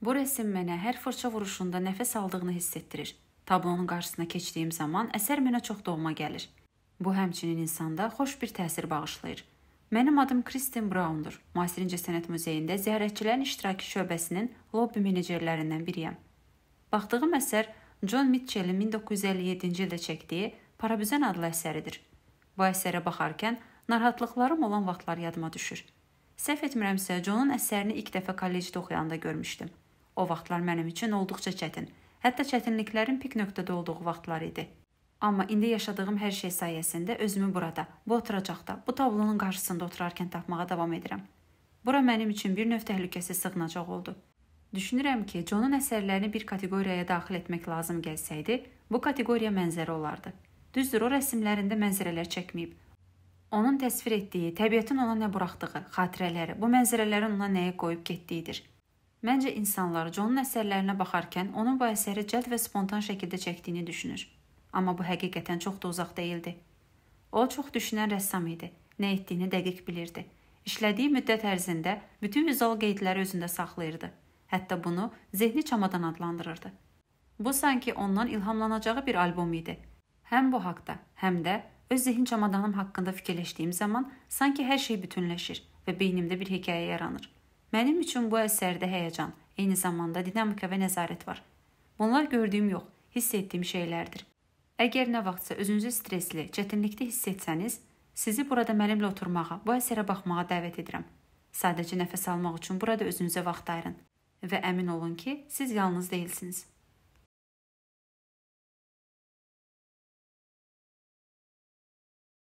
Bu resim mənə hər fırça vuruşunda nəfəs aldığını hiss etdirir. Tablonun qarşısına keçdiyim zaman əsər mənə çox doğma gəlir. Bu həmçinin insanda xoş bir təsir bağışlayır. Mənim adım Kristin Browndur. Müasirincə Sənət Muzeyində ziyarətçilərin iştirakı şöbəsinin lobbi menecerlərindən biriyəm. Baxdığım əsər John Mitchellin 1957-ci ildə çəkdiyi Parabüzən adlı əsəridir. Bu əsərə baxarkən narahatlıqlarım olan vaxtlar yadıma düşür. Səhv etmirəmsə, Johnun əsərini ilk dəfə kollecdə oxuyanda görmüşdüm. O vaxtlar mənim üçün olduqca çətin. Hətta çətinliklərin pik nöqtədə olduğu vaxtlar idi. Amma indi yaşadığım hər şey sayəsində özümü burada, bu oturacaqda, bu tablonun qarşısında oturarkən tapmağa davam edirəm. Bura mənim üçün bir növ təhlükəsiz sığınacaq oldu. Düşünürəm ki, Conun əsərlərini bir kateqoriyaya daxil etmək lazım gəlsəydi, bu kateqoriya mənzərə olardı. Düzdür, o rəsmlərində mənzərələr çəkməyib. Onun təsvir etdiyi, təbiətin ona nə buraxdığı, xatirələri, bu mənzərələrin ona nəyə qoyub getdiyidir. Məncə insanlar Conun əsərlərinə baxarkən onun bu əsəri cəld və spontan şəkildə çəkdiyini düşünür. Amma bu həqiqətən çox da uzaq değildi. O çox düşünən rəssam idi. Nə etdiyini dəqiq bilirdi. İşlədiyi müddət ərzində bütün vizual qeydləri özündə saxlayırdı. Hətta bunu zehni çamadan adlandırırdı. Bu sanki ondan ilhamlanacağı bir albom idi. Həm bu haqda, həm də öz zehin çamadanım haqqında fikirləşdiyim zaman sanki hər şey bütünləşir və beynimdə bir hekayə yaranır. Mənim üçün bu əsərdə həyəcan, eyni zamanda dinamika və nəzarət var. Bunlar gördüyüm yox, hiss etdiyim şeylərdir. Əgər nə vaxtsa özünüzü stressli, çətinlikdə hiss etsəniz, sizi burada mənimlə oturmağa, bu əsərə baxmağa dəvət edirəm. Sadəcə nəfəs almaq üçün burada özünüzə vaxt ayırın və əmin olun ki, siz yalnız deyilsiniz.